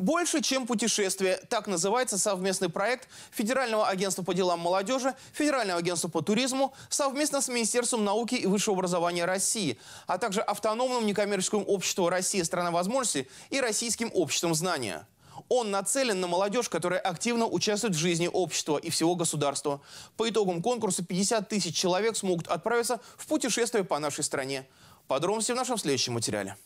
Больше, чем путешествие. Так называется совместный проект Федерального агентства по делам молодежи, Федерального агентства по туризму, совместно с Министерством науки и высшего образования России, а также автономным некоммерческим обществом России «Страна возможностей» и Российским обществом знания. Он нацелен на молодежь, которая активно участвует в жизни общества и всего государства. По итогам конкурса 50 тысяч человек смогут отправиться в путешествие по нашей стране. Подробности в нашем следующем материале.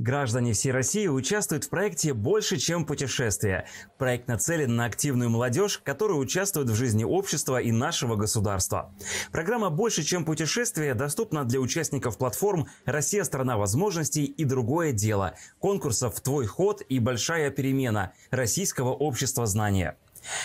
Граждане всей России участвуют в проекте больше, чем путешествия. Проект нацелен на активную молодежь, которая участвует в жизни общества и нашего государства. Программа «Больше, чем путешествия» доступна для участников платформ «Россия – страна возможностей» и «Другое дело», конкурсов «Твой ход» и «Большая перемена» Российского общества знания.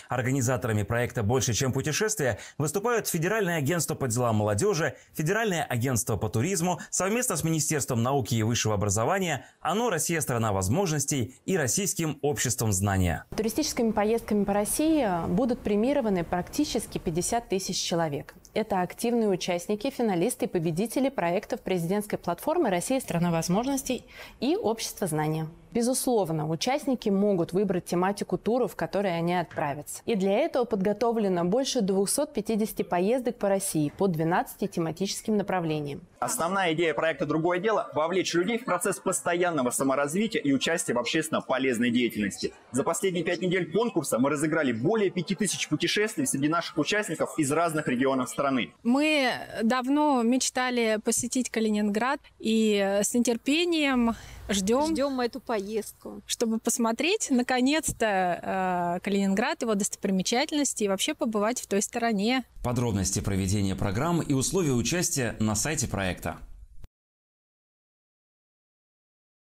Организаторами проекта «Больше, чем путешествия» выступают Федеральное агентство по делам молодежи, Федеральное агентство по туризму, совместно с Министерством науки и высшего образования, ОНО «Россия – страна возможностей» и Российским обществом знания. Туристическими поездками по России будут премированы практически 50 тысяч человек. Это активные участники, финалисты и победители проектов президентской платформы «Россия – страна возможностей» и «Общество знания». Безусловно, участники могут выбрать тематику тура, в который они отправятся. И для этого подготовлено больше 250 поездок по России по 12 тематическим направлениям. Основная идея проекта «Другое дело» – вовлечь людей в процесс постоянного саморазвития и участия в общественно полезной деятельности. За последние пять недель конкурса мы разыграли более 5000 путешествий среди наших участников из разных регионов страны. Мы давно мечтали посетить Калининград и с нетерпением Ждем. Ждем эту поездку. Чтобы посмотреть, наконец-то, э, Калининград, его достопримечательности и вообще побывать в той стороне. Подробности проведения программы и условия участия на сайте проекта.